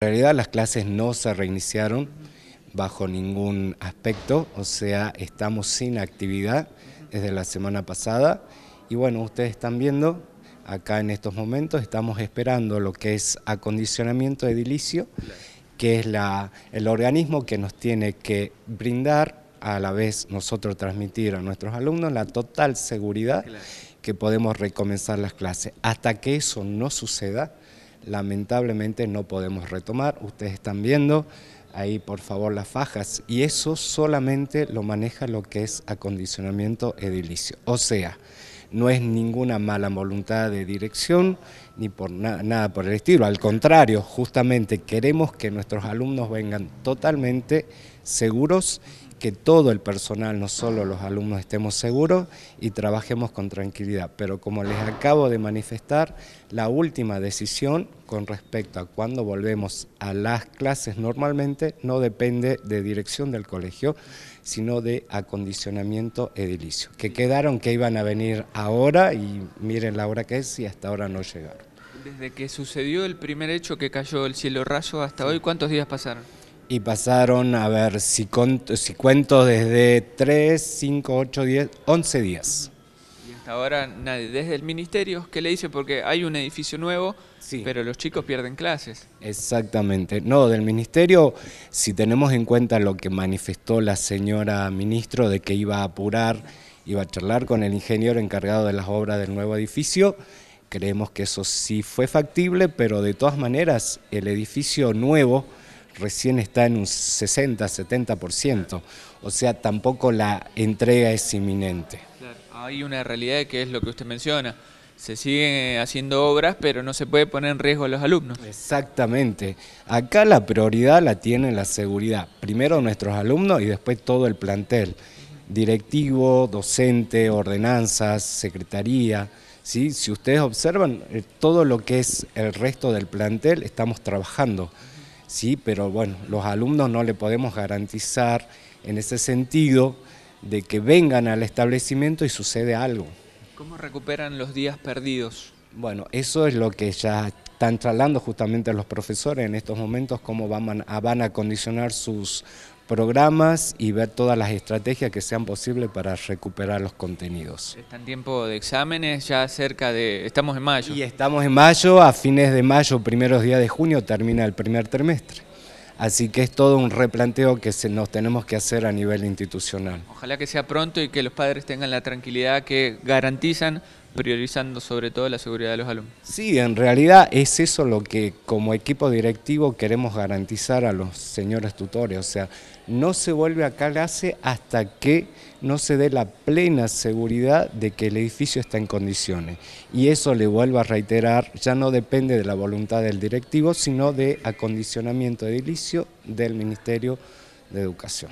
En realidad las clases no se reiniciaron bajo ningún aspecto, o sea, estamos sin actividad desde la semana pasada y bueno, ustedes están viendo acá en estos momentos, estamos esperando lo que es acondicionamiento edilicio, que es el organismo que nos tiene que brindar, a la vez nosotros transmitir a nuestros alumnos la total seguridad que podemos recomenzar las clases. Hasta que eso no suceda, lamentablemente no podemos retomar. Ustedes están viendo ahí por favor las fajas y eso solamente lo maneja lo que es acondicionamiento edilicio. O sea, no es ninguna mala voluntad de dirección ni por nada por el estilo, al contrario, justamente queremos que nuestros alumnos vengan totalmente seguros que todo el personal, no solo los alumnos, estemos seguros y trabajemos con tranquilidad. Pero como les acabo de manifestar, la última decisión con respecto a cuándo volvemos a las clases normalmente no depende de dirección del colegio, sino de acondicionamiento edilicio, que quedaron que iban a venir ahora y miren la hora que es y hasta ahora no llegaron. Desde que sucedió el primer hecho que cayó el cielo rayo hasta hoy, ¿cuántos días pasaron? Y pasaron, a ver, si, cuento desde 3, 5, 8, 10, 11 días. Y hasta ahora nadie, desde el ministerio, ¿qué le dice? Porque hay un edificio nuevo, pero los chicos pierden clases. Exactamente. No, del ministerio, si tenemos en cuenta lo que manifestó la señora ministro de que iba a apurar, iba a charlar con el ingeniero encargado de las obras del nuevo edificio, creemos que eso sí fue factible, pero de todas maneras el edificio nuevo recién está en un 60, 70%, o sea, tampoco la entrega es inminente. Hay una realidad que es lo que usted menciona, se siguen eh, haciendo obras, pero no se puede poner en riesgo a los alumnos. Exactamente. Acá la prioridad la tiene la seguridad. Primero nuestros alumnos y después todo el plantel. Directivo, docente, ordenanzas, secretaría. ¿sí? Si ustedes observan, eh, todo lo que es el resto del plantel estamos trabajando sí, pero bueno, los alumnos no le podemos garantizar en ese sentido de que vengan al establecimiento y sucede algo. ¿Cómo recuperan los días perdidos? Bueno, eso es lo que ya están trasladando justamente los profesores en estos momentos, cómo van a, van a condicionar sus programas y ver todas las estrategias que sean posibles para recuperar los contenidos. Está en tiempo de exámenes, ya cerca de... estamos en mayo. Y estamos en mayo, a fines de mayo, primeros días de junio termina el primer trimestre. Así que es todo un replanteo que se nos tenemos que hacer a nivel institucional. Ojalá que sea pronto y que los padres tengan la tranquilidad que garantizan priorizando sobre todo la seguridad de los alumnos. Sí, en realidad es eso lo que como equipo directivo queremos garantizar a los señores tutores, o sea, no se vuelve a clase hasta que no se dé la plena seguridad de que el edificio está en condiciones. Y eso le vuelvo a reiterar, ya no depende de la voluntad del directivo, sino de acondicionamiento edilicio del Ministerio de Educación.